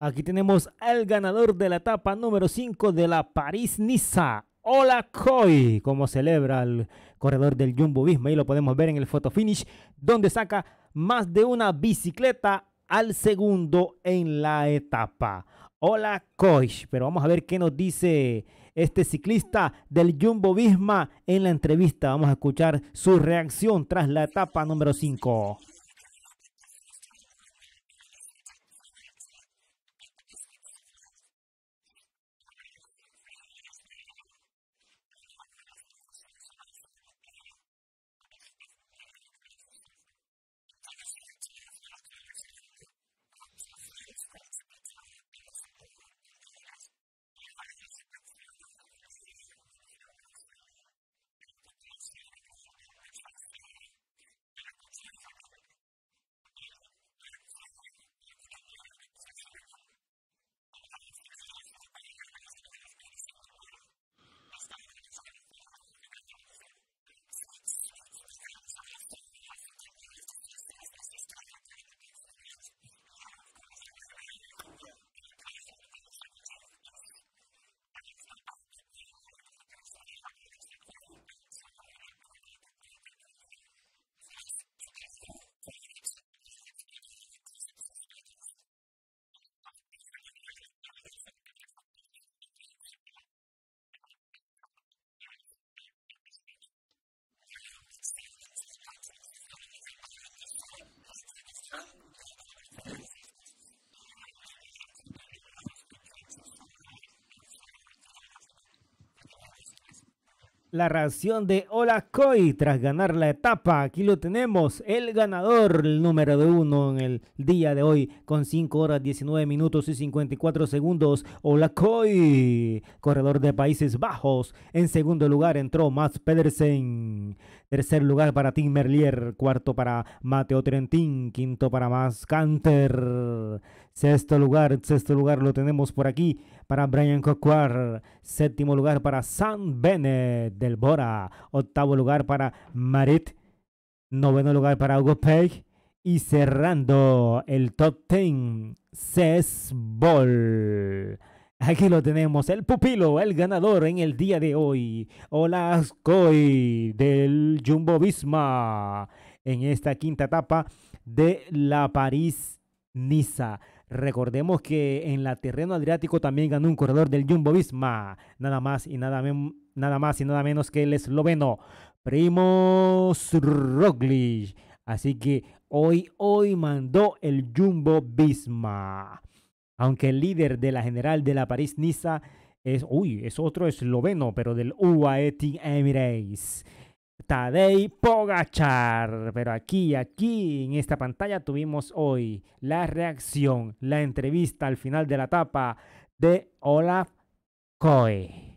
Aquí tenemos al ganador de la etapa número 5 de la París-Niza. Hola Coy, como celebra el corredor del Jumbo Visma y lo podemos ver en el photo finish, donde saca más de una bicicleta al segundo en la etapa. Hola Coy, pero vamos a ver qué nos dice este ciclista del Jumbo Visma en la entrevista. Vamos a escuchar su reacción tras la etapa número 5. la reacción de Ola tras ganar la etapa. Aquí lo tenemos, el ganador, el número de uno en el día de hoy, con 5 horas 19 minutos y 54 segundos. Ola corredor de Países Bajos. En segundo lugar entró Max Pedersen. Tercer lugar para Tim Merlier. Cuarto para Mateo Trentín. Quinto para Max Canter. Sexto lugar, sexto lugar lo tenemos por aquí para Brian Coquar. Séptimo lugar para San Bennett del Bora. Octavo lugar para Marit. Noveno lugar para Hugo Page. Y cerrando el top 10, Ball. Aquí lo tenemos, el pupilo, el ganador en el día de hoy. Hola del Jumbo Visma en esta quinta etapa de la París-Niza. Recordemos que en la terreno adriático también ganó un corredor del Jumbo Visma, nada más y nada, nada más nada menos que el esloveno Primo Roglic. Así que hoy, hoy mandó el Jumbo Visma. Aunque el líder de la general de la París-Niza es, uy, es otro esloveno, pero del UAE Emirates. Tadei Pogachar. Pero aquí, aquí, en esta pantalla tuvimos hoy la reacción, la entrevista al final de la etapa de Olaf Coe.